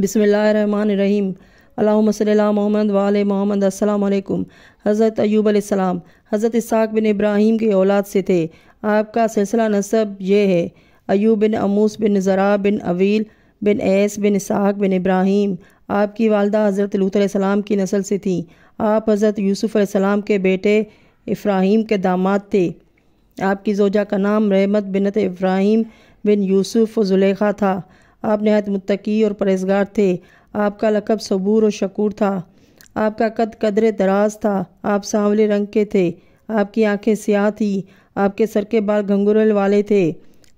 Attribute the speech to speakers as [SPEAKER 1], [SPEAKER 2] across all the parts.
[SPEAKER 1] बिसमीम अल्लाम मोहम्मद वाल मोहम्मद असलकम हज़रत अयूब आसमाम हज़रत इसाक बिन इब्राहीम के औलाद से थे आपका सिलसिला नसब यह है अयूब बिन अमूस बिन ज़रा बिन अवील बिन एस बिन इसहाक बिन इब्राहिम आपकी वालदा हज़रत लूतम की नसल से थीं आप हज़रत यूसुफ़ सलाम के बेटे इफ़्राहिम के दामाद थे आपकी जोजा का नाम रहमत बिनत इब्राहीम बिन यूसुफ़ जुलेखा था आप नहायत मुतकी और परहेजगार थे आपका लकब सबूर और शकूर था आपका कद कदर दराज था आप सांवले रंग के थे आपकी आंखें स्याह थी आपके सर के बाल घंगुरल वाले थे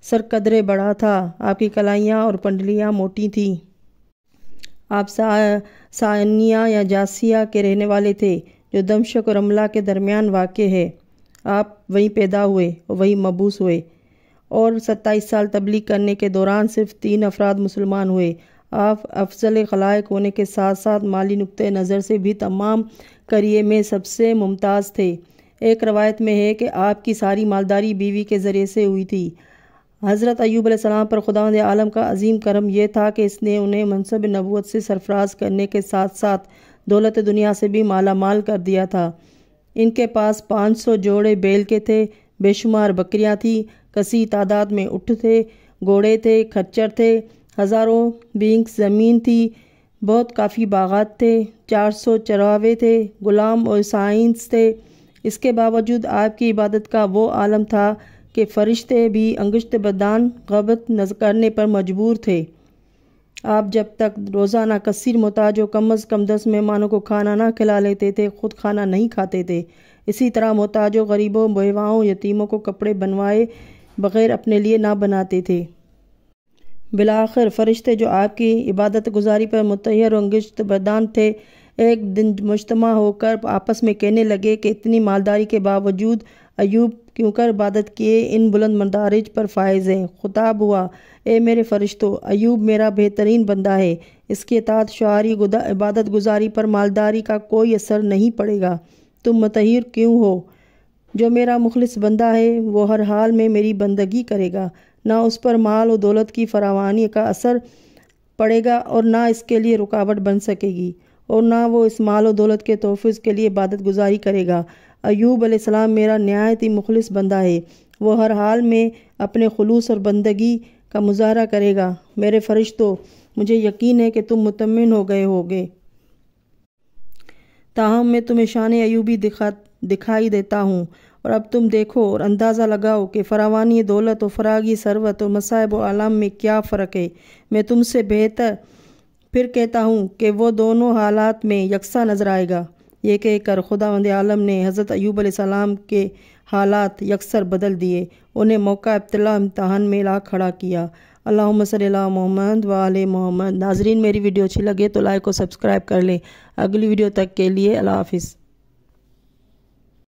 [SPEAKER 1] सर कदरे बड़ा था आपकी कलाइयाँ और पंडलियाँ मोटी थीं आप सा सानिया या जासिया के रहने वाले थे जो दमशक और अमला के दरमियान वाक़ है आप वहीं पैदा हुए और वहीं मबूस हुए और सत्ताईस साल तबलीग करने के दौरान सिर्फ तीन अफराद मुसलमान हुए आप अफजल खलायक होने के साथ साथ माली नुक़ नज़र से भी तमाम करिए में सबसे मुमताज़ थे एक रवायत में है कि आपकी सारी मालदारी बीवी के ज़रिए से हुई थी हज़रत अयूब पर खुदा आलम का अजीम करम यह था कि इसने उन्हें मनसब नबूत से सरफराज करने के साथ साथ दौलत दुनिया से भी माला माल कर दिया था इनके पास पाँच सौ जोड़े बैल के थे बेशुमार बकरियां थी कसी तादाद में उठ थे घोड़े थे खच्चर थे हज़ारों बींग्स ज़मीन थी बहुत काफ़ी बागात थे चार सौ चरावे थे ग़ुलाम और साइंस थे इसके बावजूद आपकी इबादत का वो आलम था कि फ़रिश्ते भी अंगश्त बदान गबत करने पर मजबूर थे आप जब तक रोज़ाना कसर मोताज कम अज़ कम दस मेहमानों को खाना ना खिला लेते थे खुद खाना नहीं खाते थे इसी तरह मोहताज गरीबों बेवाओं यतीमों को कपड़े बनवाए बग़ैर अपने लिए ना बनाते थे आखिर फरिश्ते जो आपकी इबादत गुजारी पर मुतहर अंगिश्त बदान थे एक दिन मुजतम होकर आपस में कहने लगे कि इतनी मालदारी के बावजूद अयूब क्योंकि इबादत किए इन बुलंद मदारज पर फायज़ हैं खुताब हुआ ए मेरे फ़रिश्तों अयूब मेरा बेहतरीन बंदा है इसके तात गुदा इबादत गुजारी पर मालदारी का कोई असर नहीं पड़ेगा तुम मतहिर क्यों हो जो मेरा मुखलस बंदा है वो हर हाल में मेरी बंदगी करेगा ना उस पर माल और दौलत की फरावानी का असर पड़ेगा और ना इसके लिए रुकावट बन सकेगी और ना वो इस माल और दौलत के तोहफ़ के लिए इबादत गुजारी करेगा अयूब आसमाम मेरा नहायत ही मुखलस बंदा है वो हर हाल में अपने खलूस और बंदगी का मुजाहरा करेगा मेरे तो मुझे यकीन है कि तुम मुतमिन हो गए होगे ताहम मैं तुम्हें शान अयूबी दिखा दिखाई देता हूँ और अब तुम देखो और अंदाज़ा लगाओ कि फ़रावानी दौलत और फरागी सरवत और मसाहब आलम में क्या फ़र्क है मैं तुमसे बेहतर फिर कहता हूँ कि वो दोनों हालात में यकसा नज़र आएगा ये कहकर खुदा वंद आलम ने हज़रत अयूब सलाम के हालात यकसर बदल दिए उन्हें मौका इब्तला इम्तहान में ला खड़ा किया अल्लाह सल्ला मोहम्मद वाल मोहम्मद नाजरीन मेरी वीडियो अच्छी लगे तो लाइक और सब्सक्राइब कर लें अगली वीडियो तक के लिए अल्लाह हाफिज़